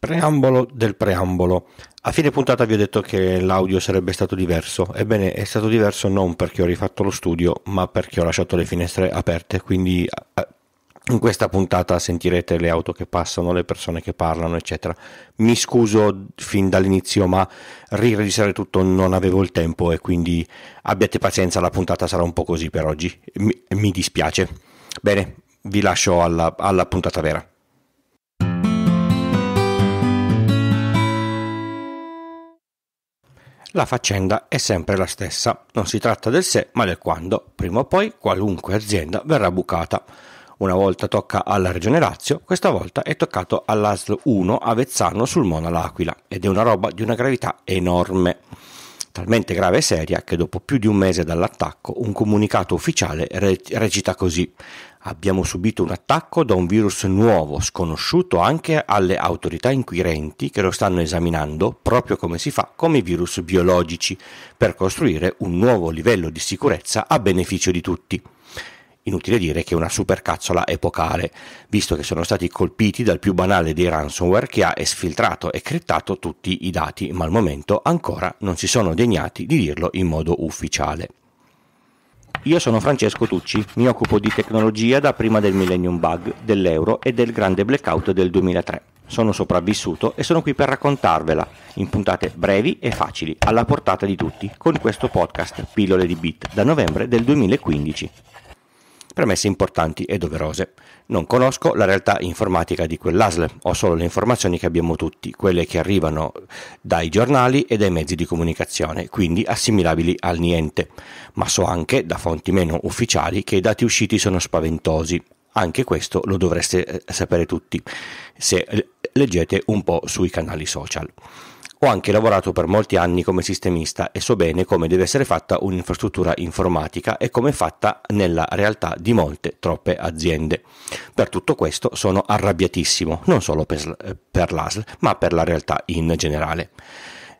Preambolo del preambolo. A fine puntata vi ho detto che l'audio sarebbe stato diverso. Ebbene, è stato diverso non perché ho rifatto lo studio, ma perché ho lasciato le finestre aperte. Quindi in questa puntata sentirete le auto che passano, le persone che parlano, eccetera. Mi scuso fin dall'inizio, ma riregistrare tutto non avevo il tempo e quindi abbiate pazienza, la puntata sarà un po' così per oggi. Mi, mi dispiace. Bene, vi lascio alla, alla puntata vera. La faccenda è sempre la stessa, non si tratta del se ma del quando, prima o poi qualunque azienda verrà bucata. Una volta tocca alla Regione Lazio, questa volta è toccato all'ASL 1 Avezzano sul Mona L'Aquila ed è una roba di una gravità enorme talmente grave e seria che dopo più di un mese dall'attacco un comunicato ufficiale recita così Abbiamo subito un attacco da un virus nuovo, sconosciuto anche alle autorità inquirenti che lo stanno esaminando, proprio come si fa con i virus biologici, per costruire un nuovo livello di sicurezza a beneficio di tutti. Inutile dire che è una supercazzola epocale, visto che sono stati colpiti dal più banale dei ransomware che ha esfiltrato e criptato tutti i dati, ma al momento ancora non si sono degnati di dirlo in modo ufficiale. Io sono Francesco Tucci, mi occupo di tecnologia da prima del Millennium Bug, dell'euro e del grande blackout del 2003. Sono sopravvissuto e sono qui per raccontarvela, in puntate brevi e facili, alla portata di tutti, con questo podcast Pillole di Bit da novembre del 2015 premesse importanti e doverose. Non conosco la realtà informatica di quell'ASL, ho solo le informazioni che abbiamo tutti, quelle che arrivano dai giornali e dai mezzi di comunicazione, quindi assimilabili al niente, ma so anche da fonti meno ufficiali che i dati usciti sono spaventosi. Anche questo lo dovreste eh, sapere tutti se leggete un po' sui canali social. Ho anche lavorato per molti anni come sistemista e so bene come deve essere fatta un'infrastruttura informatica e come è fatta nella realtà di molte, troppe aziende. Per tutto questo sono arrabbiatissimo, non solo per, eh, per l'ASL, ma per la realtà in generale.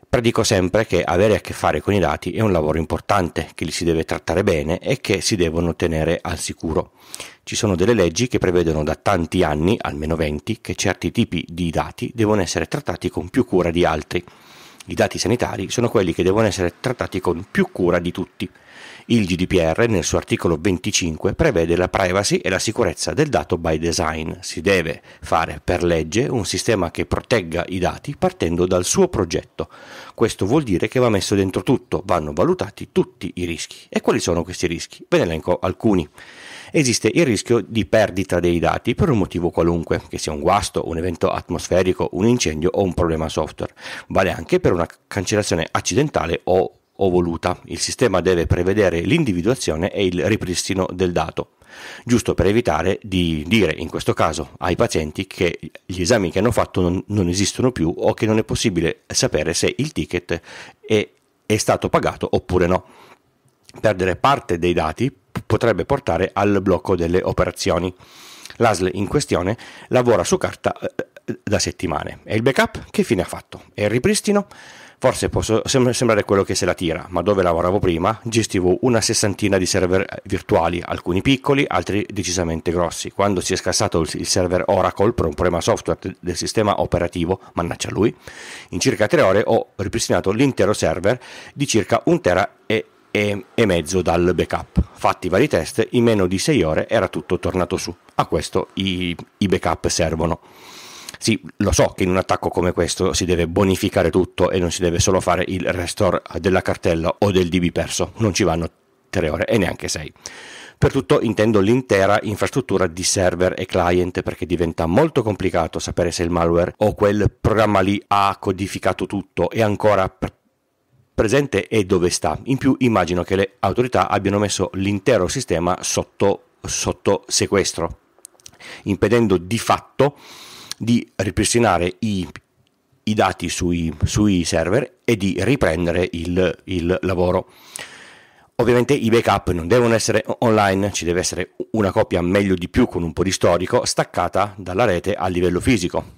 Predico sempre che avere a che fare con i dati è un lavoro importante, che li si deve trattare bene e che si devono tenere al sicuro. Ci sono delle leggi che prevedono da tanti anni, almeno 20, che certi tipi di dati devono essere trattati con più cura di altri. I dati sanitari sono quelli che devono essere trattati con più cura di tutti. Il GDPR nel suo articolo 25 prevede la privacy e la sicurezza del dato by design. Si deve fare per legge un sistema che protegga i dati partendo dal suo progetto. Questo vuol dire che va messo dentro tutto, vanno valutati tutti i rischi. E quali sono questi rischi? Ve ne elenco alcuni esiste il rischio di perdita dei dati per un motivo qualunque, che sia un guasto, un evento atmosferico, un incendio o un problema software. Vale anche per una cancellazione accidentale o o voluta. Il sistema deve prevedere l'individuazione e il ripristino del dato, giusto per evitare di dire in questo caso ai pazienti che gli esami che hanno fatto non, non esistono più o che non è possibile sapere se il ticket è, è stato pagato oppure no. Perdere parte dei dati potrebbe portare al blocco delle operazioni. L'ASL in questione lavora su carta eh, eh, da settimane. E il backup che fine ha fatto? E il ripristino? Forse posso sembrare quello che se la tira, ma dove lavoravo prima gestivo una sessantina di server eh, virtuali, alcuni piccoli, altri decisamente grossi. Quando si è scassato il server Oracle per un problema software del sistema operativo, mannaggia lui, in circa tre ore ho ripristinato l'intero server di circa un tera e, e, e mezzo dal backup. Fatti vari test, in meno di sei ore era tutto tornato su. A questo i, i backup servono. Sì, lo so che in un attacco come questo si deve bonificare tutto e non si deve solo fare il restore della cartella o del DB perso, non ci vanno 3 ore e neanche 6. Per tutto intendo l'intera infrastruttura di server e client perché diventa molto complicato sapere se il malware o quel programma lì ha codificato tutto e ancora per presente e dove sta. In più immagino che le autorità abbiano messo l'intero sistema sotto, sotto sequestro, impedendo di fatto di ripristinare i, i dati sui, sui, server e di riprendere il, il lavoro. Ovviamente i backup non devono essere online, ci deve essere una copia meglio di più con un po' di storico staccata dalla rete a livello fisico.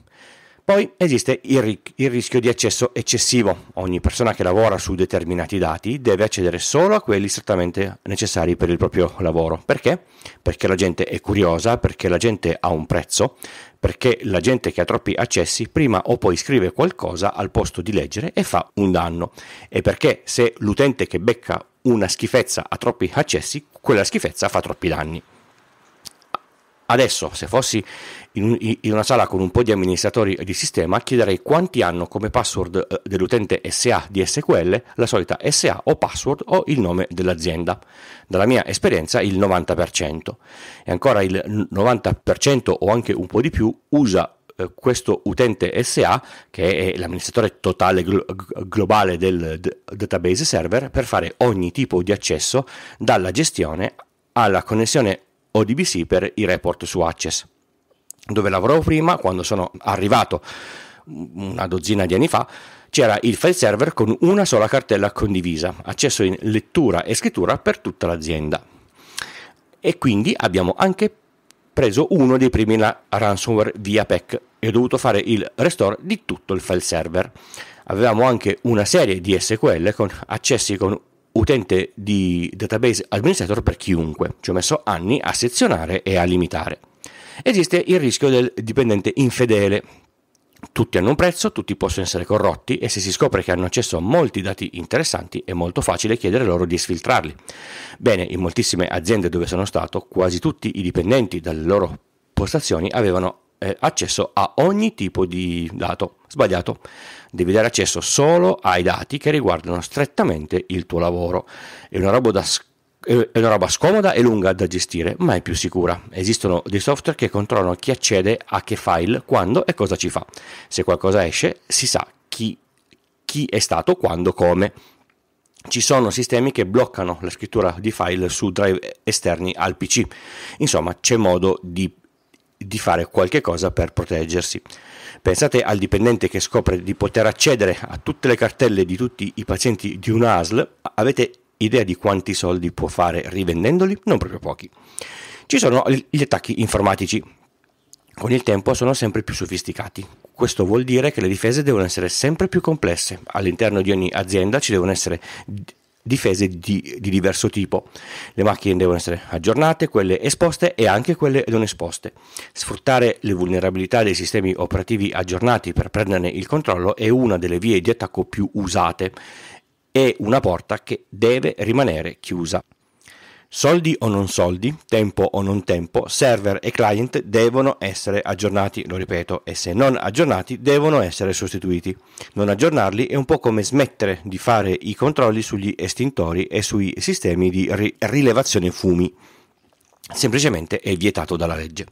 Poi esiste il, ri- il, rischio di accesso eccessivo. Ogni persona che lavora su determinati dati deve accedere solo a quelli strettamente necessari per il proprio lavoro. Perché? Perché la gente è curiosa, perché la gente ha un prezzo, perché la gente che ha troppi accessi prima o poi scrive qualcosa al posto di leggere e fa un danno. E perché se l'utente che becca una schifezza ha troppi accessi, quella schifezza fa troppi danni. Adesso, se fossi in, una sala con un po' di amministratori di sistema, chiederei quanti hanno come password eh, dell'utente SA di SQL la solita SA o password o il nome dell'azienda. Dalla mia esperienza il 90%. E ancora il 90% o anche un po' di più usa eh, questo utente SA, che è l'amministratore totale gl- globale del d- database server, per fare ogni tipo di accesso dalla gestione alla connessione ODBC per i report su Access, dove lavoravo prima quando sono arrivato una dozzina di anni fa c'era il file server con una sola cartella condivisa, accesso in lettura e scrittura per tutta l'azienda. E quindi abbiamo anche preso uno dei primi ransomware via PEC e ho dovuto fare il restore di tutto il file server. Avevamo anche una serie di SQL con accessi con utente di database administrator per chiunque, ci ho messo anni a sezionare e a limitare. Esiste il rischio del dipendente infedele. Tutti hanno un prezzo, tutti possono essere corrotti e se si scopre che hanno accesso a molti dati interessanti è molto facile chiedere loro di sfiltrarli. Bene, in moltissime aziende dove sono stato, quasi tutti i dipendenti dalle loro postazioni avevano eh, accesso a ogni tipo di dato. Sbagliato. Devi dare accesso solo ai dati che riguardano strettamente il tuo lavoro. È una roba da scoprire è una roba scomoda e lunga da gestire, ma è più sicura. Esistono dei software che controllano chi accede a che file, quando e cosa ci fa. Se qualcosa esce, si sa chi, chi è stato, quando, come. Ci sono sistemi che bloccano la scrittura di file su drive esterni al PC. Insomma, c'è modo di di fare qualche cosa per proteggersi. Pensate al dipendente che scopre di poter accedere a tutte le cartelle di tutti i pazienti di un ASL, avete idea di quanti soldi può fare rivendendoli? Non proprio pochi. Ci sono gli attacchi informatici. Con il tempo sono sempre più sofisticati. Questo vuol dire che le difese devono essere sempre più complesse. All'interno di ogni azienda ci devono essere difese di, di, diverso tipo. Le macchine devono essere aggiornate, quelle esposte e anche quelle non esposte. Sfruttare le vulnerabilità dei sistemi operativi aggiornati per prenderne il controllo è una delle vie di attacco più usate. È una porta che deve rimanere chiusa. Soldi o non soldi, tempo o non tempo, server e client devono essere aggiornati, lo ripeto, e se non aggiornati devono essere sostituiti. Non aggiornarli è un po' come smettere di fare i controlli sugli estintori e sui sistemi di ri- rilevazione fumi. Semplicemente è vietato dalla legge.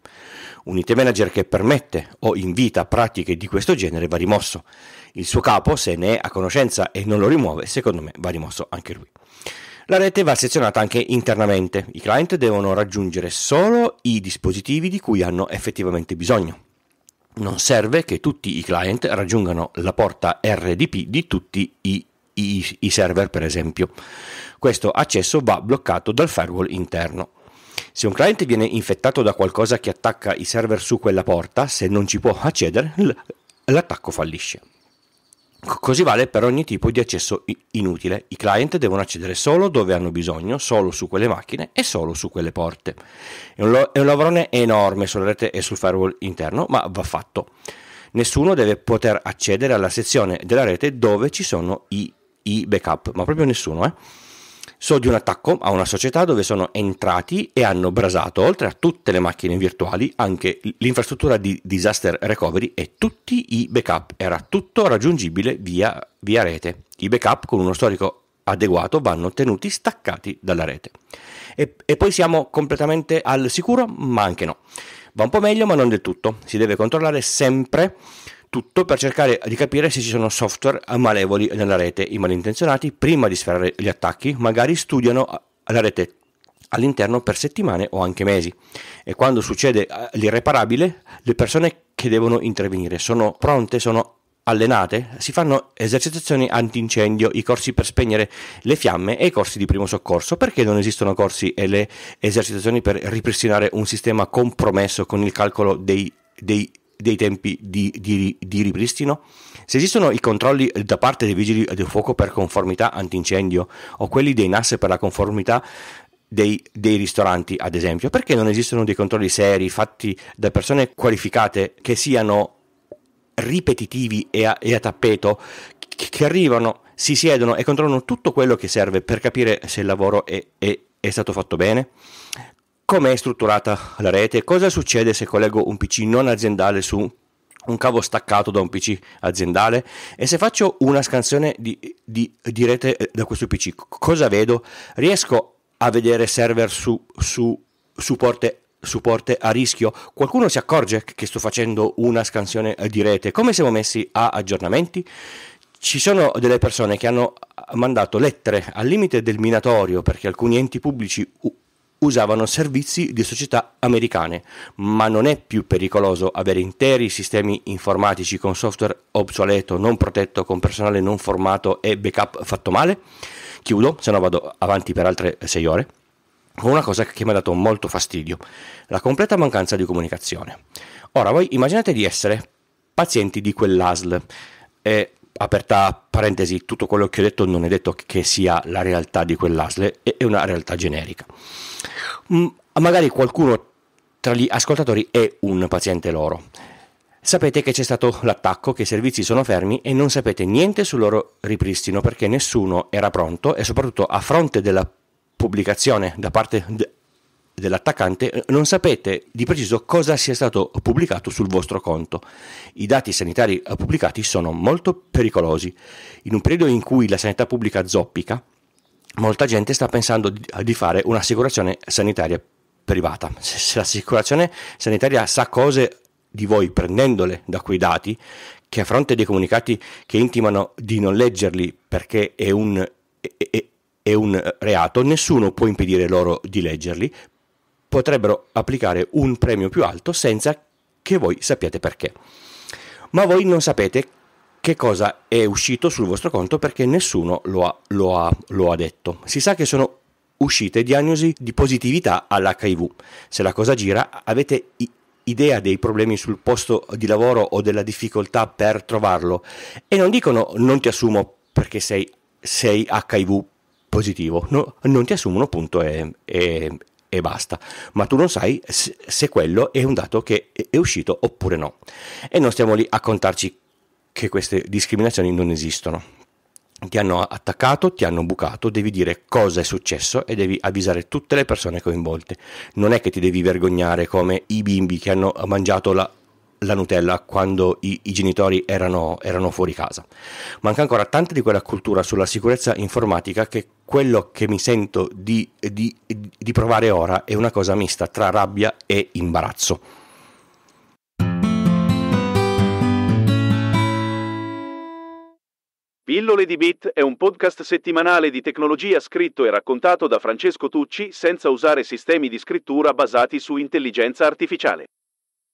Un IT manager che permette o invita pratiche di questo genere va rimosso. Il suo capo, se ne è a conoscenza e non lo rimuove, secondo me va rimosso anche lui. La rete va sezionata anche internamente. I client devono raggiungere solo i dispositivi di cui hanno effettivamente bisogno. Non serve che tutti i client raggiungano la porta RDP di tutti i, i, i server, per esempio. Questo accesso va bloccato dal firewall interno. Se un client viene infettato da qualcosa che attacca i server su quella porta, se non ci può accedere, l'attacco fallisce. Così vale per ogni tipo di accesso inutile. I client devono accedere solo dove hanno bisogno, solo su quelle macchine e solo su quelle porte. È un, lo- è un lavorone enorme sulla rete e sul firewall interno, ma va fatto. Nessuno deve poter accedere alla sezione della rete dove ci sono i, i backup, ma proprio nessuno, eh? So di un attacco a una società dove sono entrati e hanno brasato, oltre a tutte le macchine virtuali, anche l'infrastruttura di disaster recovery e tutti i backup. Era tutto raggiungibile via, via rete. I backup con uno storico adeguato vanno tenuti staccati dalla rete. E, e, poi siamo completamente al sicuro, ma anche no. Va un po' meglio, ma non del tutto. Si deve controllare sempre tutto per cercare di capire se ci sono software malevoli nella rete. I malintenzionati, prima di sferrare gli attacchi, magari studiano eh, la rete all'interno per settimane o anche mesi. E quando succede eh, l'irreparabile, le persone che devono intervenire sono pronte, sono allenate, si fanno esercitazioni antincendio, i corsi per spegnere le fiamme e i corsi di primo soccorso. Perché non esistono corsi e le esercitazioni per ripristinare un sistema compromesso con il calcolo dei, dei dei tempi di, di, di, ripristino? Se esistono i controlli da parte dei vigili del fuoco per conformità antincendio o quelli dei NAS per la conformità dei, dei, ristoranti, ad esempio, perché non esistono dei controlli seri fatti da persone qualificate che siano ripetitivi e a, e a tappeto, che arrivano, si siedono e controllano tutto quello che serve per capire se il lavoro è, è, è stato fatto bene? Com'è strutturata la rete? Cosa succede se collego un PC non aziendale su un cavo staccato da un PC aziendale e se faccio una scansione di, di, di rete eh, da questo PC cosa vedo? Riesco a vedere server su, su supporte supporte a rischio, qualcuno si accorge che sto facendo una scansione eh, di rete, come siamo messi a aggiornamenti? Ci sono delle persone che hanno mandato lettere al limite del minatorio perché alcuni enti pubblici usavano servizi di società americane, ma non è più pericoloso avere interi sistemi informatici con software obsoleto, non protetto, con personale non formato e backup fatto male? Chiudo, se no vado avanti per altre sei ore con una cosa che mi ha dato molto fastidio, la completa mancanza di comunicazione. Ora voi immaginate di essere pazienti di quell'ASL e eh, aperta parentesi, tutto quello che ho detto non è detto che sia la realtà di quell'ASLE, è una realtà generica. Mm, magari qualcuno tra gli ascoltatori è un paziente loro. Sapete che c'è stato l'attacco, che i servizi sono fermi e non sapete niente sul loro ripristino perché nessuno era pronto e soprattutto a fronte della pubblicazione da parte dell'attaccante, eh, non sapete di preciso cosa sia stato pubblicato sul vostro conto. I dati sanitari eh, pubblicati sono molto pericolosi. In un periodo in cui la sanità pubblica zoppica, molta gente sta pensando di eh, fare un'assicurazione sanitaria privata. Se l'assicurazione sanitaria sa cose di voi prendendole da quei dati, che a fronte dei comunicati che intimano di non leggerli perché è un, è, è, è un reato, nessuno può impedire loro di leggerli, potrebbero applicare un premio più alto senza che voi sappiate perché. Ma voi non sapete che cosa è uscito sul vostro conto perché nessuno lo ha, lo ha, lo ha detto. Si sa che sono uscite diagnosi di positività all'HIV. Se la cosa gira, avete idea dei problemi sul posto di lavoro o della difficoltà per trovarlo e non dicono non ti assumo perché sei, sei HIV positivo, no, non ti assumono punto e, e, e basta, ma tu non sai se quello è un dato che è uscito oppure no. E non stiamo lì a contarci che queste discriminazioni non esistono. Ti hanno attaccato, ti hanno bucato, devi dire cosa è successo e devi avvisare tutte le persone coinvolte. Non è che ti devi vergognare come i bimbi che hanno mangiato la, la Nutella quando i, i genitori erano, erano fuori casa. Manca ancora tanta di quella cultura sulla sicurezza informatica che quello che mi sento di, di, di, provare ora è una cosa mista tra rabbia e imbarazzo. Pillole di Bit è un podcast settimanale di tecnologia scritto e raccontato da Francesco Tucci senza usare sistemi di scrittura basati su intelligenza artificiale.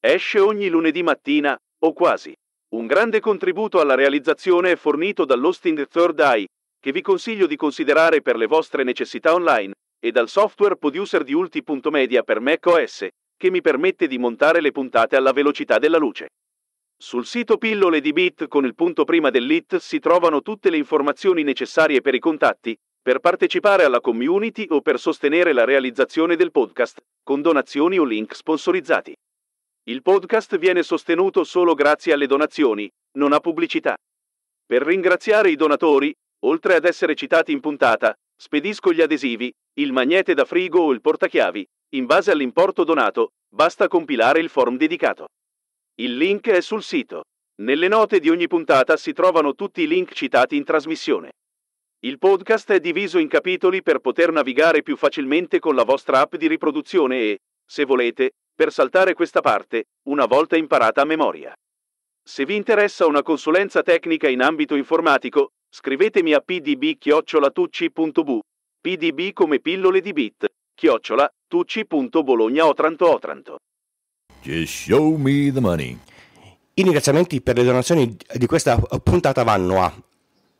Esce ogni lunedì mattina, o quasi. Un grande contributo alla realizzazione è fornito dall'Hosting Third Eye, che vi consiglio di considerare per le vostre necessità online, e dal software producer di ulti.media per macOS, che mi permette di montare le puntate alla velocità della luce. Sul sito pillole di Bit con il punto prima dell'it si trovano tutte le informazioni necessarie per i contatti, per partecipare alla community o per sostenere la realizzazione del podcast, con donazioni o link sponsorizzati. Il podcast viene sostenuto solo grazie alle donazioni, non ha pubblicità. Per ringraziare i donatori, Oltre ad essere citati in puntata, spedisco gli adesivi, il magnete da frigo o il portachiavi. In base all'importo donato, basta compilare il form dedicato. Il link è sul sito. Nelle note di ogni puntata si trovano tutti i link citati in trasmissione. Il podcast è diviso in capitoli per poter navigare più facilmente con la vostra app di riproduzione e, se volete, per saltare questa parte, una volta imparata a memoria. Se vi interessa una consulenza tecnica in ambito informatico, Scrivetemi a pdb-tucci.bu. pdb come pillole di bit. Chiocciola, tucci.bologna otranto Just show me the money. I ringraziamenti per le donazioni di questa puntata vanno a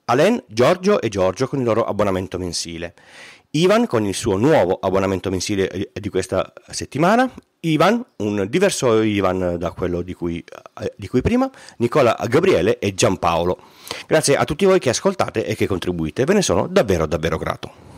Alain, Giorgio e Giorgio con il loro abbonamento mensile. Ivan con il suo nuovo abbonamento mensile eh, di questa settimana, Ivan, un diverso Ivan da quello di cui, eh, di cui prima, Nicola Gabriele e Giampaolo. Grazie a tutti voi che ascoltate e che contribuite, ve ne sono davvero davvero grato.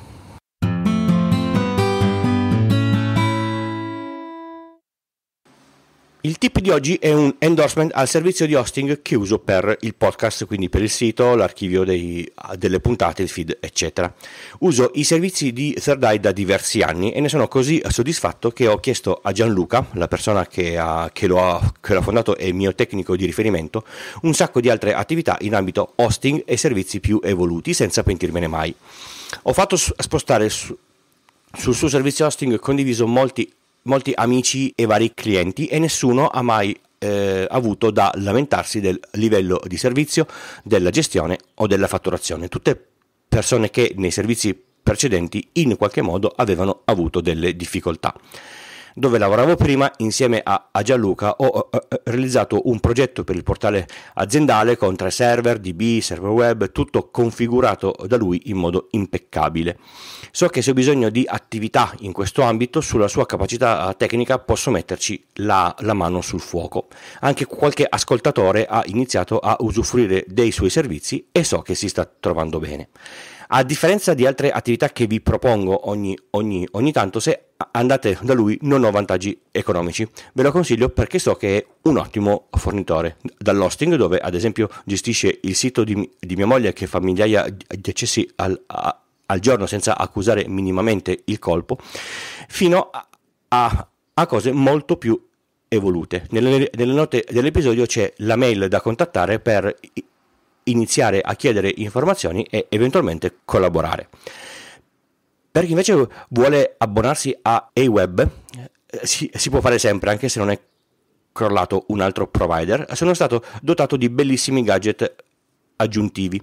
Il tip di oggi è un endorsement al servizio di hosting che uso per il podcast, quindi per il sito, l'archivio dei, delle puntate, il feed, eccetera. Uso i servizi di Third Eye da diversi anni e ne sono così soddisfatto che ho chiesto a Gianluca, la persona che, ha, che, lo ha, che l'ha fondato e mio tecnico di riferimento, un sacco di altre attività in ambito hosting e servizi più evoluti, senza pentirmene mai. Ho fatto spostare su, sul suo servizio hosting condiviso molti molti amici e vari clienti e nessuno ha mai eh, avuto da lamentarsi del livello di servizio, della gestione o della fatturazione. Tutte persone che nei servizi precedenti in qualche modo avevano avuto delle difficoltà dove lavoravo prima insieme a, a Gianluca ho, ho, ho, realizzato un progetto per il portale aziendale con tre server, DB, server web, tutto configurato da lui in modo impeccabile. So che se ho bisogno di attività in questo ambito, sulla sua capacità tecnica posso metterci la, la mano sul fuoco. Anche qualche ascoltatore ha iniziato a usufruire dei suoi servizi e so che si sta trovando bene. A differenza di altre attività che vi propongo ogni, ogni, ogni tanto, se andate da lui non ho vantaggi economici. Ve lo consiglio perché so che è un ottimo fornitore. Dall'hosting, dove ad esempio gestisce il sito di, di mia moglie che fa migliaia di accessi al, a, al giorno senza accusare minimamente il colpo, fino a, a, a cose molto più evolute. Nelle, nelle note dell'episodio c'è la mail da contattare per iniziare a chiedere informazioni e eventualmente collaborare. Per chi invece vuole abbonarsi a AWeb eh, si, si può fare sempre anche se non è crollato un altro provider, sono stato dotato di bellissimi gadget aggiuntivi.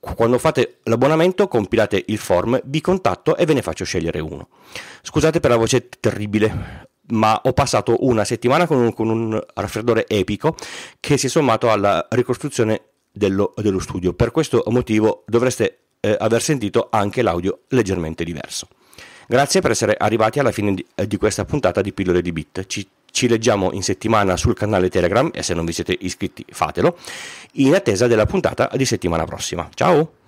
Quando fate l'abbonamento compilate il form, vi contatto e ve ne faccio scegliere uno. Scusate per la voce terribile, ma ho passato una settimana con un, con un raffreddore epico che si è sommato alla ricostruzione dello, dello studio. Per questo motivo dovreste eh, aver sentito anche l'audio leggermente diverso. Grazie per essere arrivati alla fine di, eh, di questa puntata di Pillole di Bit. Ci, ci, leggiamo in settimana sul canale Telegram e se non vi siete iscritti fatelo, in attesa della puntata di settimana prossima. Ciao!